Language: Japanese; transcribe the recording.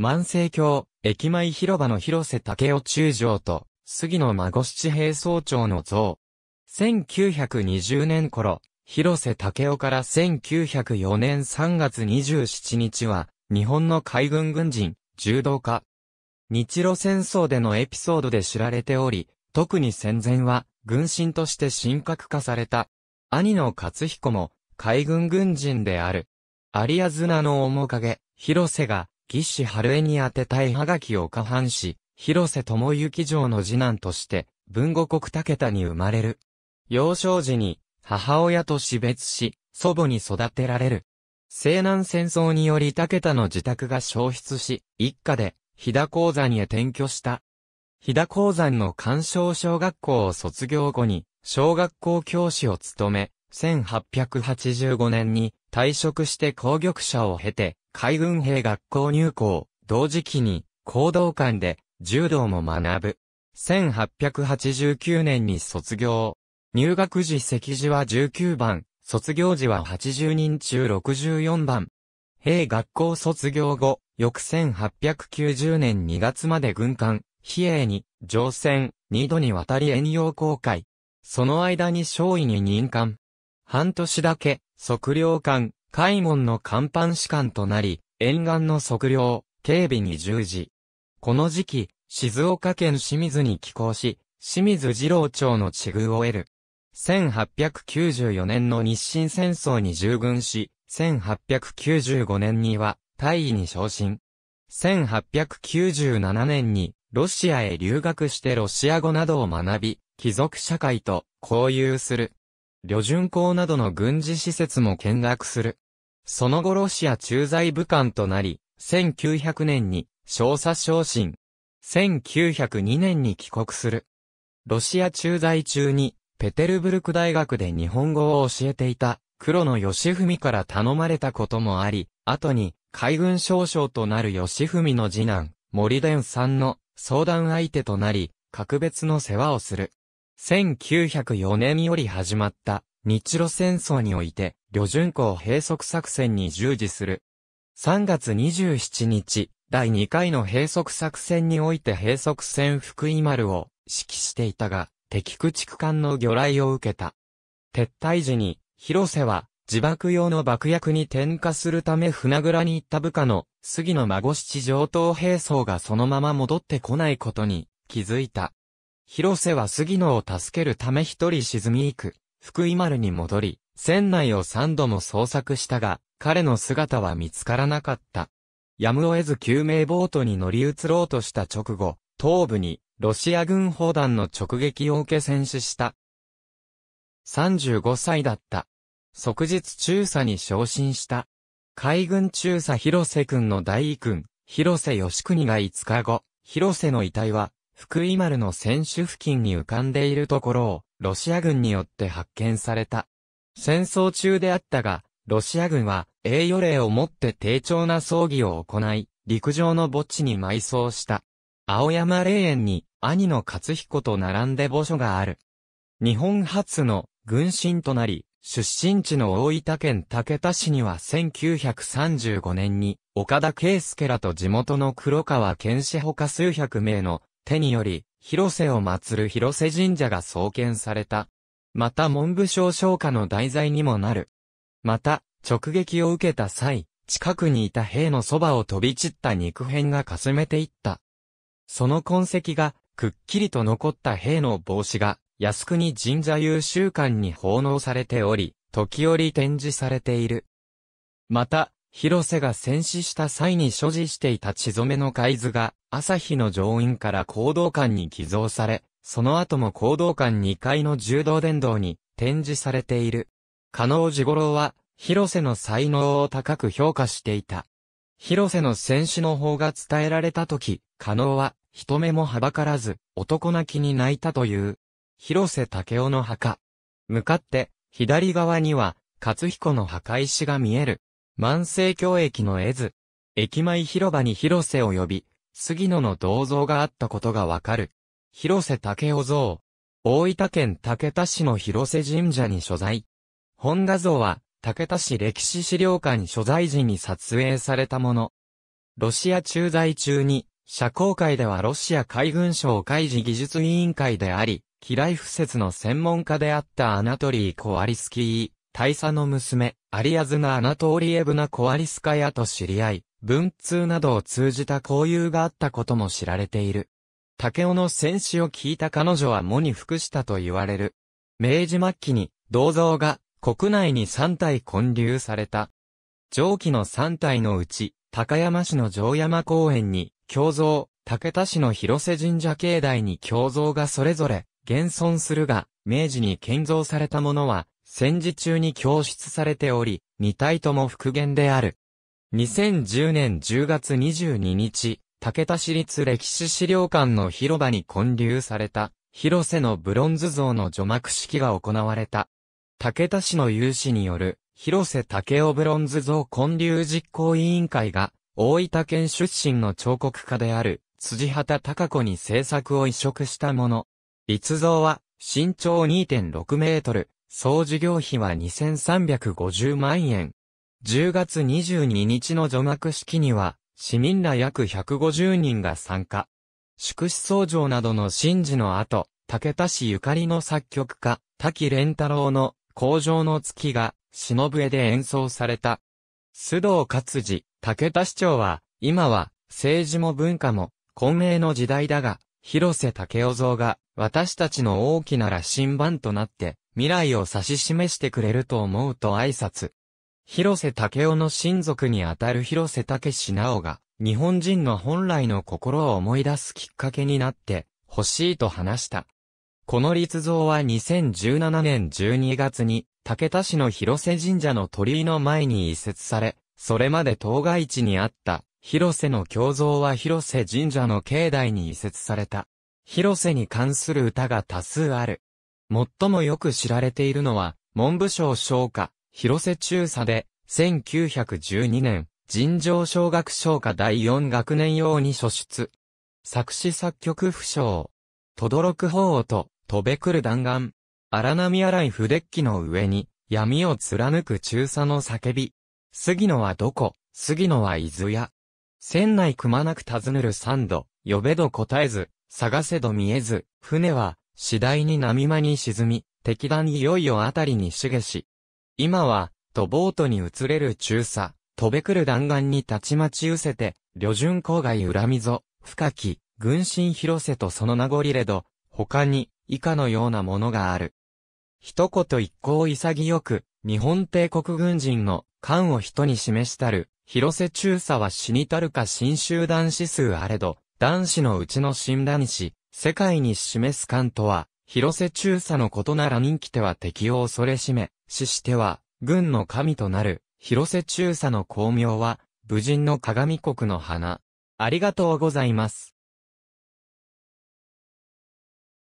万世橋、駅前広場の広瀬武雄中将と、杉野孫七平総長の像。1920年頃、広瀬武雄から1904年3月27日は、日本の海軍軍人、柔道家。日露戦争でのエピソードで知られており、特に戦前は、軍神として神格化された。兄の勝彦も、海軍軍人である。有安綱の面影、広瀬が、岸春江に宛てたいはがきを下半し、広瀬智之城の次男として、文語国武田に生まれる。幼少時に、母親と死別し、祖母に育てられる。西南戦争により武田の自宅が消失し、一家で、飛騨鉱山へ転居した。飛騨鉱山の干渉小学校を卒業後に、小学校教師を務め、1885年に退職して攻玉者を経て、海軍兵学校入校、同時期に、行動館で、柔道も学ぶ。1889年に卒業。入学時席次は19番、卒業時は80人中64番。兵学校卒業後、翌1890年2月まで軍艦、比叡に、乗船、2度にわたり遠洋航海。その間に少尉に任官。半年だけ、測量官、海門の看板士官となり、沿岸の測量、警備に従事。この時期、静岡県清水に寄港し、清水二郎町の地遇を得る。1894年の日清戦争に従軍し、1895年には大尉に昇進。1897年にロシアへ留学してロシア語などを学び、貴族社会と交友する。旅順港などの軍事施設も見学する。その後ロシア駐在武官となり、1900年に少佐昇進。1902年に帰国する。ロシア駐在中に、ペテルブルク大学で日本語を教えていた、黒野義文から頼まれたこともあり、後に、海軍少将となる義文の次男、森伝さんの相談相手となり、格別の世話をする。1904年より始まった日露戦争において、旅順港閉塞作戦に従事する。3月27日、第2回の閉塞作戦において閉塞船福井丸を指揮していたが、敵駆逐艦の魚雷を受けた。撤退時に、広瀬は自爆用の爆薬に点火するため船倉に行った部下の杉野孫七上等兵装がそのまま戻ってこないことに気づいた。広瀬は杉野を助けるため一人沈み行く、福井丸に戻り、船内を三度も捜索したが、彼の姿は見つからなかった。やむを得ず救命ボートに乗り移ろうとした直後、東部にロシア軍砲弾の直撃を受け戦死した。35歳だった。即日中佐に昇進した。海軍中佐広瀬くんの大尉君、広瀬義国が5日後、広瀬の遺体は福井丸の船首付近に浮かんでいるところを、ロシア軍によって発見された。戦争中であったが、ロシア軍は、栄誉霊をもって低調な葬儀を行い、陸上の墓地に埋葬した。青山霊園に、兄の勝彦と並んで墓所がある。日本初の軍神となり、出身地の大分県竹田市には1935年に、岡田圭介らと地元の黒川県士ほか数百名の手により、広瀬を祀る広瀬神社が創建された。また文部省唱歌の題材にもなる。また、直撃を受けた際、近くにいた兵のそばを飛び散った肉片がかすめていった。その痕跡が、くっきりと残った兵の帽子が、靖国神社優秀館に奉納されており、時折展示されている。また、広瀬が戦死した際に所持していた血染めの海図が、朝日の上院から行動館に寄贈され、その後も行動館2階の柔道殿堂に展示されている。加納治五郎は、広瀬の才能を高く評価していた。広瀬の戦死の方が伝えられた時、加納は、人目もはばからず、男泣きに泣いたという。広瀬武雄の墓。向かって、左側には、勝彦の墓石が見える。万世教駅の絵図。駅前広場に広瀬を呼び、杉野の銅像があったことがわかる。広瀬武雄像。大分県竹田市の広瀬神社に所在。本画像は、竹田市歴史資料館所在時に撮影されたもの。ロシア駐在中に、社交界ではロシア海軍省海事技術委員会であり、機雷不説の専門家であったアナトリー・コアリスキー、大佐の娘、アリアズナ・アナトーリエブナ・コアリスカヤと知り合い、文通などを通じた交友があったことも知られている。竹尾の戦死を聞いた彼女は喪に服したと言われる。明治末期に銅像が国内に3体建立された。上記の3体のうち、高山市の城山公園に胸像、竹田市の広瀬神社境内に胸像がそれぞれ現存するが、明治に建造されたものは戦時中に供出されており、2体とも復元である。2010年10月22日、武田市立歴史資料館の広場に建立された、広瀬のブロンズ像の除幕式が行われた。武田市の有志による、広瀬武雄ブロンズ像建立実行委員会が、大分県出身の彫刻家である、辻畑隆子に制作を移植したもの。立像は、身長2.6メートル、総事業費は2350万円。10月22日の除幕式には、市民ら約150人が参加。祝死僧正などの神事の後、武田氏ゆかりの作曲家、滝蓮太郎の、工場の月が、忍笛で演奏された。須藤勝治、武田市長は、今は、政治も文化も、混迷の時代だが、広瀬武雄像が、私たちの大きな羅針盤となって、未来を指し示してくれると思うと挨拶。広瀬武雄の親族にあたる広瀬武志直が、日本人の本来の心を思い出すきっかけになって欲しいと話した。この立像は2017年12月に、武田市の広瀬神社の鳥居の前に移設され、それまで当該地にあった広瀬の胸像は広瀬神社の境内に移設された。広瀬に関する歌が多数ある。最もよく知られているのは、文部省商科、広瀬中佐で、1912年、尋常小学商科第4学年用に初出。作詞作曲不詳。とどろく法音、飛べくる弾丸。荒波荒い筆記の上に、闇を貫く中佐の叫び。杉野はどこ杉野は伊豆屋。船内くまなく尋ねる三度、呼べど答えず、探せど見えず、船は、次第に波間に沈み、敵弾いよいよあたりに茂し。今は、とボートに移れる中佐、飛べくる弾丸にたちまち失せて、旅順郊外恨みぞ、深き、軍神広瀬とその名残れど、他に、以下のようなものがある。一言一行潔く、日本帝国軍人の、官を人に示したる、広瀬中佐は死にたるか新集団指数あれど、男子のうちの新男子、世界に示す感とは、広瀬中佐のことなら人気手は敵を恐れしめ、死しては、軍の神となる、広瀬中佐の光明は、武人の鏡国の花。ありがとうございます。